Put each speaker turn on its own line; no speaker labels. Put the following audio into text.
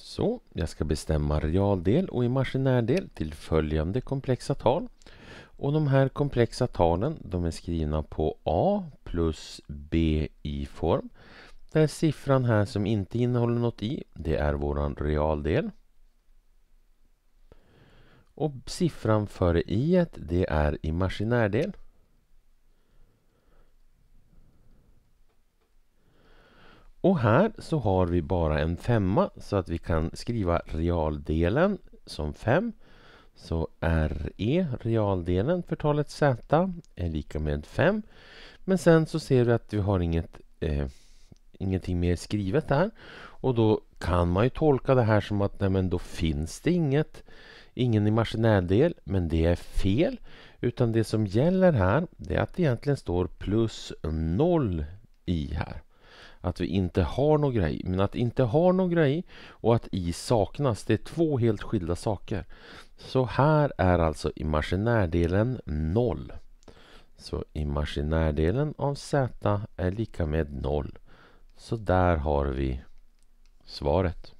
Så, jag ska bestämma realdel och imaginärdel till följande komplexa tal. Och de här komplexa talen de är skrivna på A plus B i form. Där siffran här som inte innehåller något i, det är vår realdel. Och siffran före i det är imaginärdel. Och här så har vi bara en femma så att vi kan skriva realdelen som 5. Så RE, realdelen för talet Z, är lika med 5. Men sen så ser du att vi har inget, eh, ingenting mer skrivet där. Och då kan man ju tolka det här som att nej, men då finns det inget, ingen imaginärdel, men det är fel. Utan det som gäller här, det är att det egentligen står plus 0 i här att vi inte har några i. Men att inte ha några i och att i saknas, det är två helt skilda saker. Så här är alltså imaginärdelen 0. Så imaginärdelen av z är lika med 0. Så där har vi svaret.